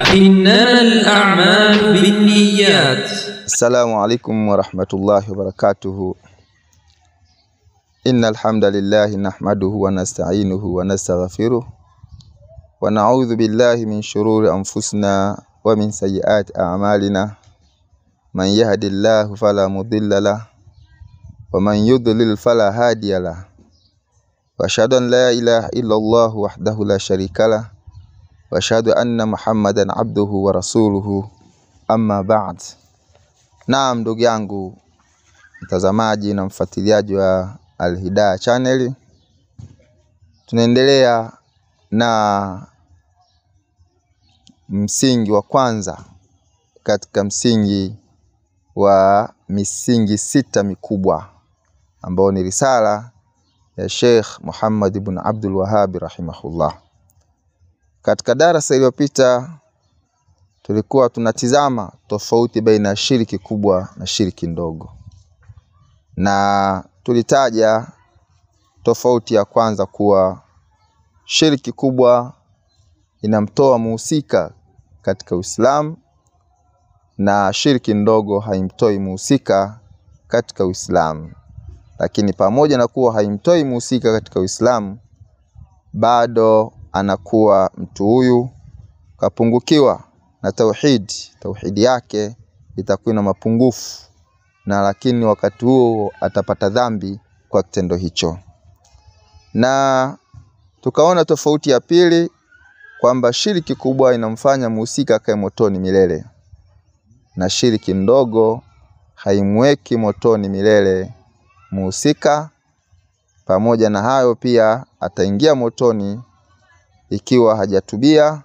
إنما الأعمال بالنيات السلام عليكم ورحمة الله وبركاته إن الحمد لله نحمده ونستعينه ونستغفره ونعوذ بالله من شرور أنفسنا ومن سيئات أعمالنا من يهد الله فلا مضل له ومن يضلل فلا هادي له وأشهد أن لا إله إلا الله وحده لا شريك له واشهد anna muhammadan abduhu wa rasuluhu amma ba'd. Naam, ndugu yangu mtazamaji na mfuatiliaji wa Alhidaya Channel, tunaendelea na msingi wa kwanza katika msingi wa misingi sita mikubwa ambayo ni risala ya Sheikh Muhammad ibn Abdul Wahhab rahimahullah. Katika darasa iliyopita tulikuwa tunatizama tofauti baina ya shiriki kubwa na shiriki ndogo, na tulitaja tofauti ya kwanza kuwa shiriki kubwa inamtoa muhusika katika Uislamu na shiriki ndogo haimtoi muhusika katika Uislamu. Lakini pamoja na kuwa haimtoi muhusika katika Uislamu, bado anakuwa mtu huyu kapungukiwa na tauhidi, tauhidi yake itakuwa na mapungufu na lakini wakati huo atapata dhambi kwa kitendo hicho. Na tukaona tofauti ya pili kwamba shiriki kubwa inamfanya muhusika akae motoni milele na shiriki ndogo haimweki motoni milele muhusika. Pamoja na hayo, pia ataingia motoni ikiwa hajatubia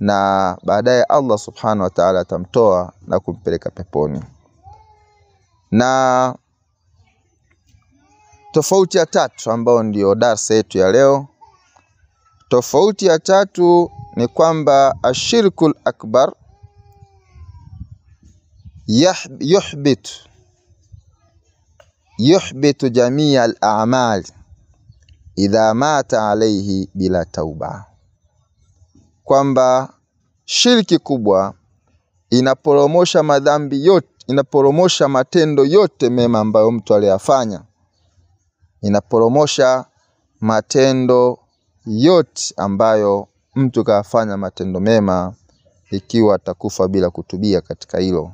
na baadaye Allah subhanahu wa ta'ala atamtoa na kumpeleka peponi. Na tofauti ya tatu ambayo ndiyo darsa yetu ya leo, tofauti ya tatu ni kwamba ashirkul akbar yuhbitu yuhbitu jamia al a'mali idha mata alaihi bila tauba, kwamba shirki kubwa inaporomosha madhambi yote, inaporomosha matendo yote mema ambayo mtu aliyafanya, inaporomosha matendo yote ambayo mtu kafanya matendo mema, ikiwa atakufa bila kutubia katika hilo.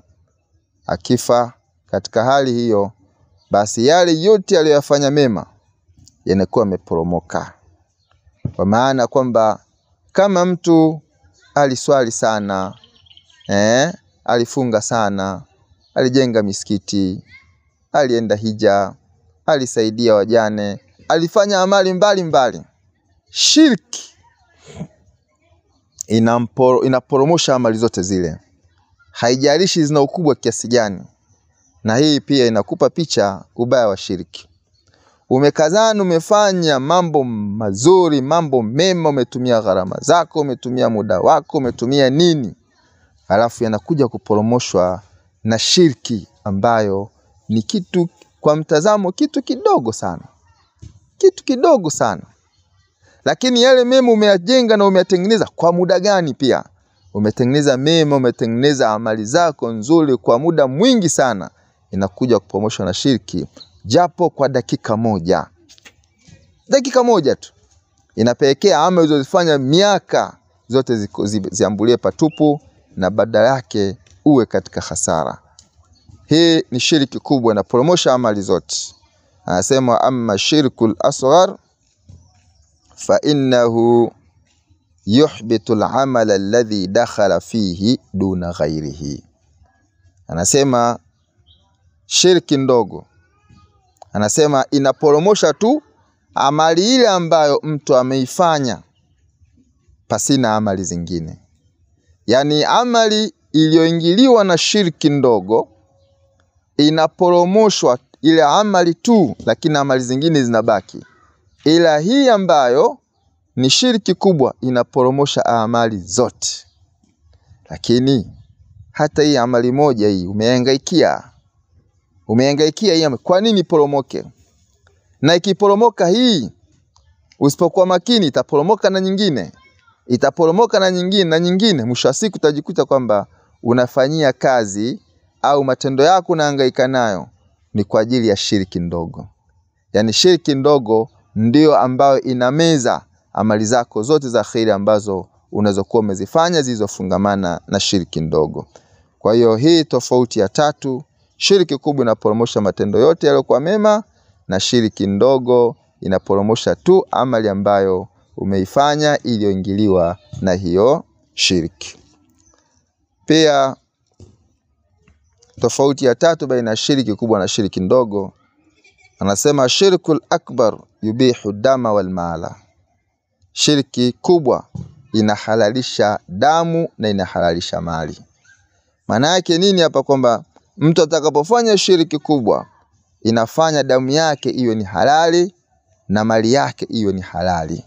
Akifa katika hali hiyo, basi yale yote aliyoyafanya mema yanakuwa yameporomoka, kwa maana kwamba kama mtu aliswali sana eh, alifunga sana, alijenga misikiti, alienda hija, alisaidia wajane, alifanya amali mbalimbali mbali. Shirki inamporo, inaporomosha amali zote zile, haijalishi zina ukubwa kiasi gani. Na hii pia inakupa picha ubaya wa shirki umekazana, umefanya mambo mazuri, mambo mema, umetumia gharama zako, umetumia muda wako, umetumia nini, alafu yanakuja kuporomoshwa na shirki ambayo ni kitu kwa mtazamo, kitu kidogo sana, kitu kidogo sana. Lakini yale mema umeyajenga na umeyatengeneza kwa muda gani? Pia umetengeneza mema, umetengeneza amali zako nzuri kwa muda mwingi sana, inakuja kuporomoshwa na shirki japo kwa dakika moja, dakika moja tu inapelekea ama ulizozifanya miaka zote ziambulie patupu na badala yake uwe katika hasara. Hii ni shiriki kubwa na amali zote. Anasema amma shirku lasghar fa innahu yuhbitu lamala alladhi dakhala fihi duna ghairihi. Anasema shirki ndogo Anasema inaporomosha tu amali ile ambayo mtu ameifanya pasina amali zingine, yaani amali iliyoingiliwa na shirki ndogo inaporomoshwa ile amali tu, lakini amali zingine zinabaki, ila hii ambayo ni shirki kubwa inaporomosha amali zote. Lakini hata hii amali moja hii umehangaikia Umeangaikia hii amri. Kwa nini poromoke? Na ikiporomoka hii usipokuwa makini itaporomoka na nyingine. Itaporomoka na nyingine na nyingine, mwisho wa siku utajikuta kwamba unafanyia kazi au matendo yako unahangaika nayo ni kwa ajili ya shiriki ndogo. Yaani shiriki ndogo ndiyo ambayo inameza amali zako zote za kheri ambazo unazokuwa umezifanya zilizofungamana na shiriki ndogo. Kwa hiyo hii tofauti ya tatu Shiriki kubwa inaporomosha matendo yote yaliyokuwa mema, na shiriki ndogo inaporomosha tu amali ambayo umeifanya iliyoingiliwa na hiyo shiriki. Pia tofauti ya tatu baina ya shiriki kubwa na shiriki ndogo, anasema shirkul akbar yubihu dama wal mala, shiriki kubwa inahalalisha damu na inahalalisha mali. Maana yake nini hapa? Kwamba Mtu atakapofanya shiriki kubwa, inafanya damu yake iwe ni halali na mali yake iwe ni halali,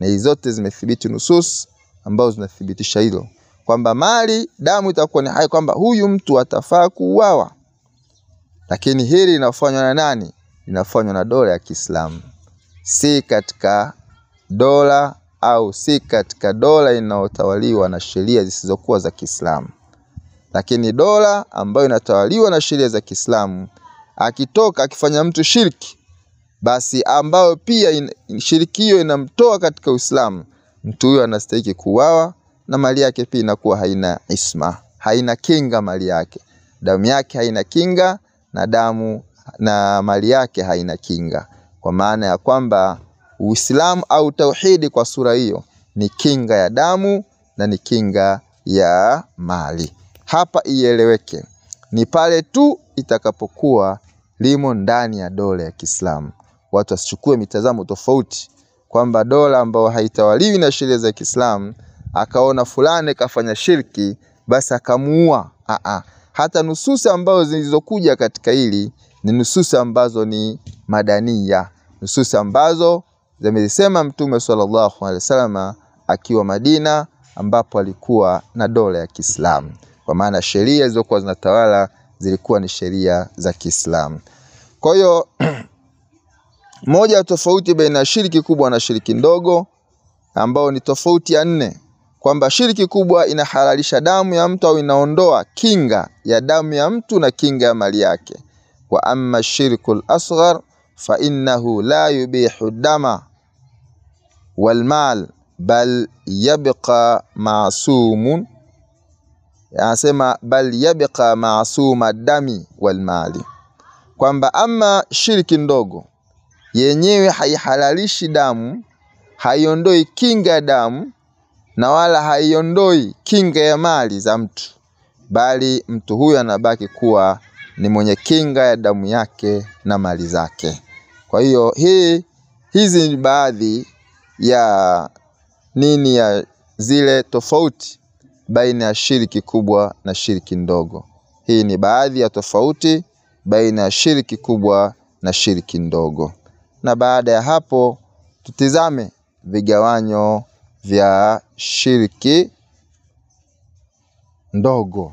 na hizo zote zimethibiti nusus ambazo zinathibitisha hilo kwamba mali damu itakuwa ni hai, kwamba huyu mtu atafaa kuuawa. Lakini hili linafanywa na nani? Linafanywa na dola ya Kiislamu, si katika dola au si katika dola inayotawaliwa na sheria zisizokuwa za Kiislamu lakini dola ambayo inatawaliwa na sheria za Kiislamu akitoka akifanya mtu shirki, basi ambayo pia in, shiriki hiyo inamtoa katika Uislamu, mtu huyo anastahili kuuawa na mali yake pia inakuwa haina isma, haina kinga mali yake, damu yake haina kinga na damu na mali yake haina kinga, kwa maana ya kwamba Uislamu au tauhidi kwa sura hiyo ni kinga ya damu na ni kinga ya mali. Hapa ieleweke, ni pale tu itakapokuwa limo ndani ya dola ya Kiislamu. Watu wasichukue mitazamo tofauti kwamba dola ambayo haitawaliwi na sheria za Kiislamu, akaona fulani kafanya shirki, basi akamuua. Aa, hata nususi ambazo zilizokuja katika hili ni nususi ambazo ni madania, nususi ambazo zimesema Mtume sallallahu alaihi wasallam akiwa Madina ambapo alikuwa na dola ya Kiislamu kwa maana sheria zilizokuwa zinatawala zilikuwa ni sheria za Kiislamu. Kwa hiyo moja ya tofauti baina ya shiriki kubwa na shiriki ndogo, ambao ni tofauti ya nne, kwamba shiriki kubwa inahalalisha damu ya mtu au inaondoa kinga ya damu ya mtu na kinga ya mali yake. Wa amma shirkul asghar fa innahu la yubihu dama walmal bal yabqa masumun anasema bal yabqa masuma dami walmali, kwamba ama shiriki ndogo yenyewe haihalalishi damu, haiondoi kinga ya damu na wala haiondoi kinga ya mali za mtu, bali mtu huyo anabaki kuwa ni mwenye kinga ya damu yake na mali zake. Kwa hiyo hii hizi ni baadhi ya nini ya zile tofauti baina ya shirki kubwa na shirki ndogo. Hii ni baadhi ya tofauti baina ya shirki kubwa na shirki ndogo. Na baada ya hapo tutizame vigawanyo vya shirki ndogo,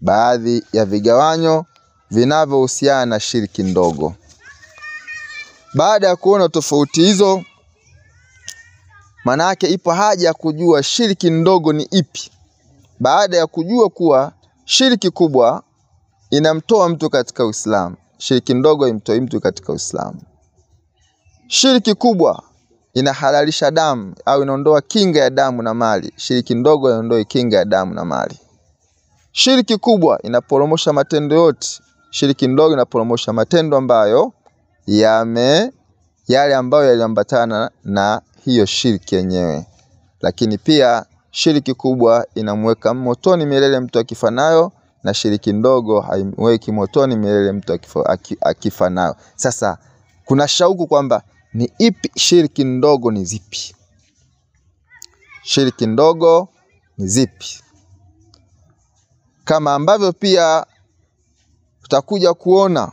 baadhi ya vigawanyo vinavyohusiana na shirki ndogo. Baada ya kuona tofauti hizo, maana yake ipo haja ya kujua shirki ndogo ni ipi baada ya kujua kuwa shiriki kubwa inamtoa mtu katika Uislamu, shiriki ndogo imtoi mtu katika Uislamu. shiriki kubwa inahalalisha damu au inaondoa kinga ya damu na mali, shiriki ndogo inaondoa kinga ya damu na mali. Shiriki kubwa inaporomosha matendo yote, shiriki ndogo inaporomosha matendo ambayo yame yale ambayo yaliambatana na hiyo shiriki yenyewe. Lakini pia Shiriki kubwa inamweka motoni milele mtu akifa nayo, na shiriki ndogo haimweki motoni milele mtu akifa nayo. Sasa kuna shauku kwamba ni ipi shiriki ndogo, ni zipi shiriki ndogo, ni zipi, kama ambavyo pia tutakuja kuona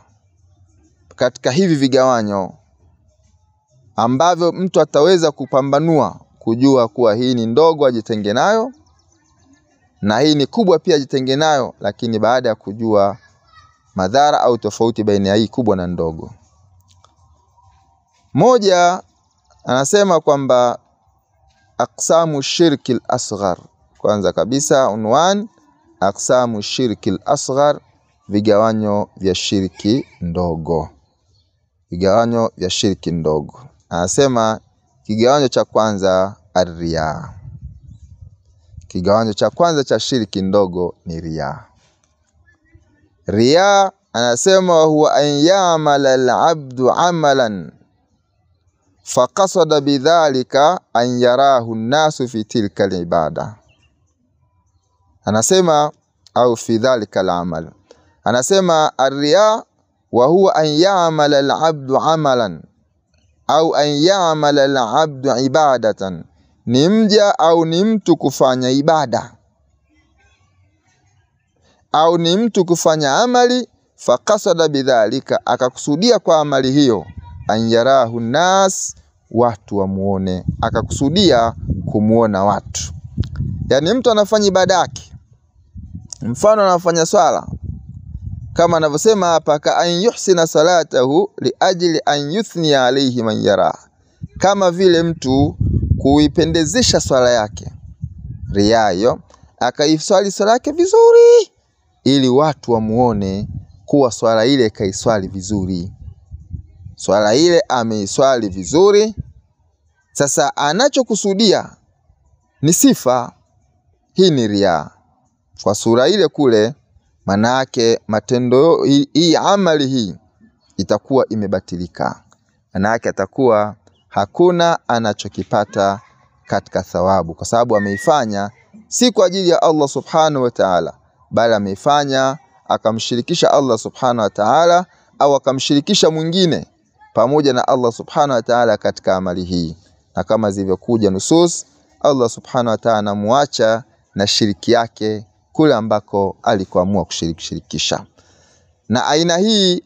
katika hivi vigawanyo ambavyo mtu ataweza kupambanua kujua kuwa hii ni ndogo ajitenge nayo na hii ni kubwa pia ajitenge nayo, lakini baada ya kujua madhara au tofauti baina ya hii kubwa na ndogo. Moja anasema kwamba aqsamu shirki al-asghar. Kwanza kabisa unwan aqsamu shirki al-asghar, vigawanyo vya shirki ndogo, vigawanyo vya shirki ndogo. Anasema Kigawanyo cha kwanza ar Kigawanyo cha kwanza cha shirki ndogo ni ria. Ria anasema wa huwa an yamala al-abdu amalan faqasada bidhalika an yarahu nnasu fi tilka al-ibada, anasema au fi dhalika al anasema ar wa huwa an yamala al-abdu amalan au an ya'mala al ibadatan, ni mja au ni mtu kufanya ibada au ni mtu kufanya amali, fakasada bidhalika, akakusudia kwa amali hiyo, an yarahu nas watu wamuone, akakusudia kumuona watu. Yani mtu anafanya ibada yake, mfano anafanya swala kama anavyosema hapa, ka an yuhsina salatahu liajli an yuthnia alaihi man yara, kama vile mtu kuipendezesha swala yake riayo, akaiswali swala yake vizuri ili watu wamuone kuwa swala ile kaiswali vizuri, swala ile ameiswali vizuri. Sasa anachokusudia ni sifa hii, ni riaa kwa sura ile kule Manake matendo hii amali hii itakuwa imebatilika, manake atakuwa hakuna anachokipata katika thawabu, kwa sababu ameifanya si kwa ajili ya Allah subhanahu wa ta'ala, bali ameifanya akamshirikisha Allah subhanahu wa ta'ala, au akamshirikisha mwingine pamoja na Allah subhanahu wa ta'ala katika amali hii. Na kama zilivyokuja nusus, Allah subhanahu wa ta'ala anamwacha na shiriki yake kule ambako alikuamua kushirikisha. Na aina hii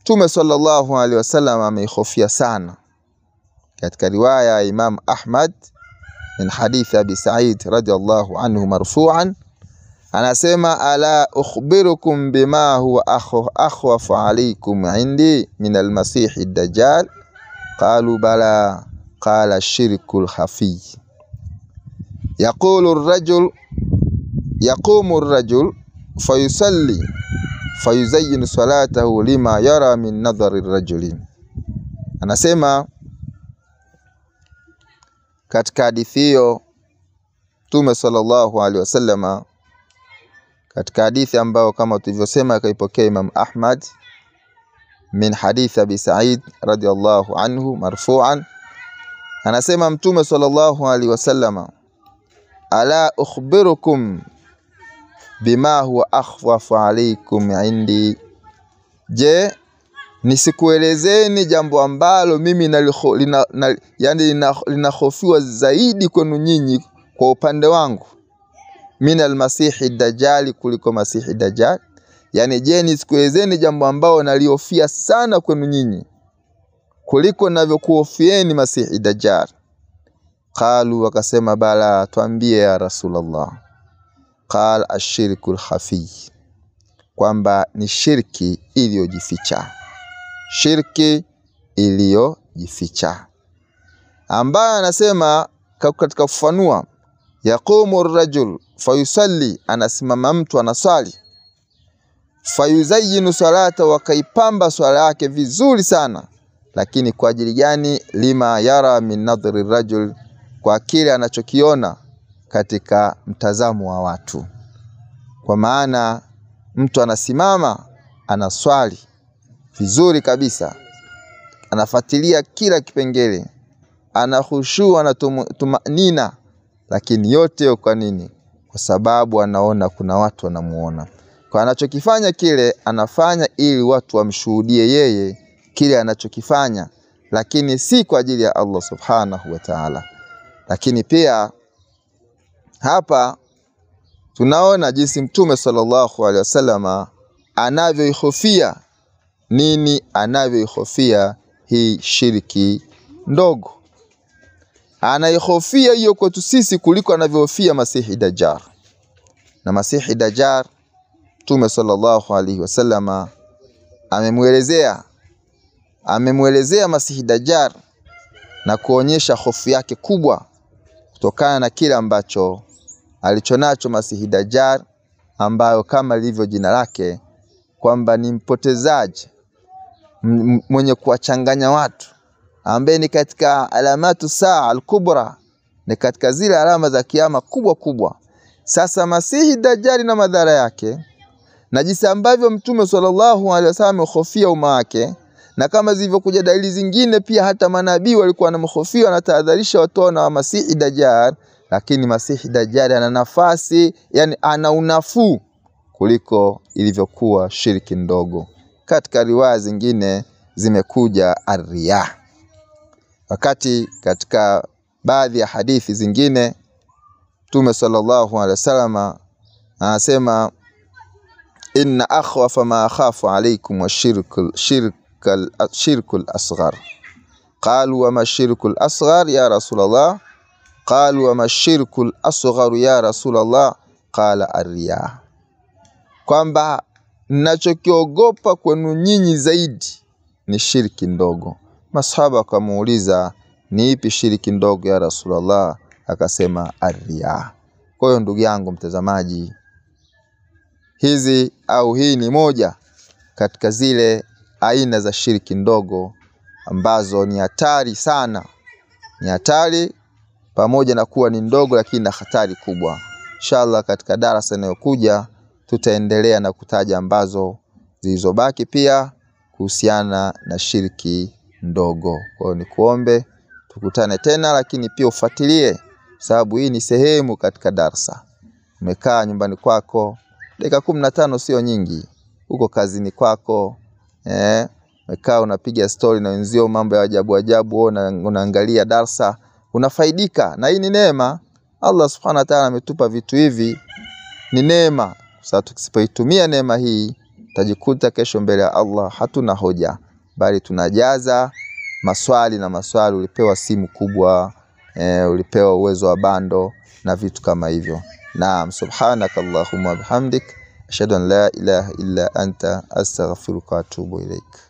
Mtume sallallahu alaihi wasallam ameihofia sana. Katika riwaya ya Imam Ahmad min hadithi Abi Sa'id radhiyallahu anhu marfu'an anasema ala ukhbirukum bima huwa akhwafu alaykum indi min almasihi dajjal qalu bala qala shirku lkhafi yaqulu rajul yaqumu rajul fayusalli fayuzayyinu salatahu lima yara min nadhari rajulin. Anasema katika hadithi hiyo Mtume sallallahu alaihi wasallama, katika hadithi ambayo kama tulivyosema kaipokea Imam Ahmad min hadithi Abi Sa'id radhiyallahu anhu marfu'an, anasema Mtume sallallahu alaihi wasallama, ala ukhbirukum bima huwa akhwafu alaikum indi, je nisikuelezeni jambo ambalo mimi na, yani linahofiwa zaidi kwenu nyinyi kwa upande wangu min almasihi dajali kuliko masihi dajali yani je nisikuelezeni jambo ambalo nalihofia sana kwenu nyinyi kuliko navyokuhofieni masihi dajali qalu wakasema bala twambie ya Rasulullah qal ashirku lkhafii, kwamba ni shirki iliyojificha, shirki iliyojificha. Ambaye anasema katika kufanua, yaqumu rajul fayusalli, anasimama mtu anaswali, fayuzayinu salata, wakaipamba swala yake vizuri sana lakini kwa ajili gani? lima yara min nadhri rajul, kwa kile anachokiona katika mtazamo wa watu, kwa maana mtu anasimama anaswali vizuri kabisa, anafuatilia kila kipengele, anahushua na tumanina, lakini yote kwa nini? Kwa sababu anaona kuna watu wanamuona kwa anachokifanya kile anafanya ili watu wamshuhudie yeye kile anachokifanya, lakini si kwa ajili ya Allah subhanahu wa ta'ala. Lakini pia hapa tunaona jinsi Mtume sallallahu alaihi wasallama anavyoihofia nini, anavyoihofia hii shiriki ndogo, anaihofia hiyo kwetu sisi kuliko anavyohofia Masihi Dajjal. Na Masihi Dajjal Mtume sallallahu alaihi wasallama amemwelezea amemwelezea Masihi Dajjal na kuonyesha hofu yake kubwa kutokana na kile ambacho alichonacho Masihi Dajjal, ambayo kama lilivyo jina lake kwamba ni mpotezaji mwenye kuwachanganya watu, ambaye ni katika alamatu saa alkubra, ni katika zile alama za kiama kubwa kubwa. Sasa Masihi Dajjal na madhara yake na jinsi ambavyo Mtume sallallahu alaihi wasallam amehofia umma wake, na kama zilivyokuja dalili zingine pia, hata manabii walikuwa wanamhofia, wanatahadharisha watu na Masihi Dajjal lakini Masihi Dajjali ana nafasi, yani ana unafuu kuliko ilivyokuwa shirki ndogo. Katika riwaya zingine zimekuja arriya, wakati katika baadhi ya hadithi zingine Mtume sallallahu alaihi wasallam anasema inna akhwafa ma akhafu alaikum wa shirkul shirkul asghar. Qalu wa ma shirkul asghar ya Rasulullah qalu wama shirku lasgharu ya rasulallah, qala arriya, kwamba nachokiogopa kwenu nyinyi zaidi ni shirki ndogo. Masahaba wakamuuliza ni ipi shiriki ndogo ya Rasulullah? Akasema arriya. Kwa hiyo ndugu yangu mtazamaji, hizi au hii ni moja katika zile aina za shiriki ndogo ambazo ni hatari sana, ni hatari pamoja na kuwa ni ndogo, lakini na hatari kubwa. Inshallah, katika darasa inayokuja tutaendelea na kutaja ambazo zilizobaki pia kuhusiana na shirki ndogo. Kwa hiyo nikuombe tukutane tena, lakini pia ufuatilie, sababu hii ni sehemu katika darsa. Umekaa nyumbani kwako dakika kumi na tano sio nyingi, uko kazini kwako eh, umekaa unapiga stori na wenzio mambo ya ajabu ajabu, unaangalia darsa unafaidika na hii ni neema. Allah subhanahu wa ta'ala ametupa vitu hivi, ni neema. Sasa tusipoitumia neema hii, tajikuta kesho mbele ya Allah hatuna hoja, bali tunajaza maswali na maswali. Ulipewa simu kubwa e, ulipewa uwezo wa bando na vitu kama hivyo. Naam, subhanakallahumma bihamdik ashhadu an la ilaha illa anta astaghfiruka wa atubu ilaik.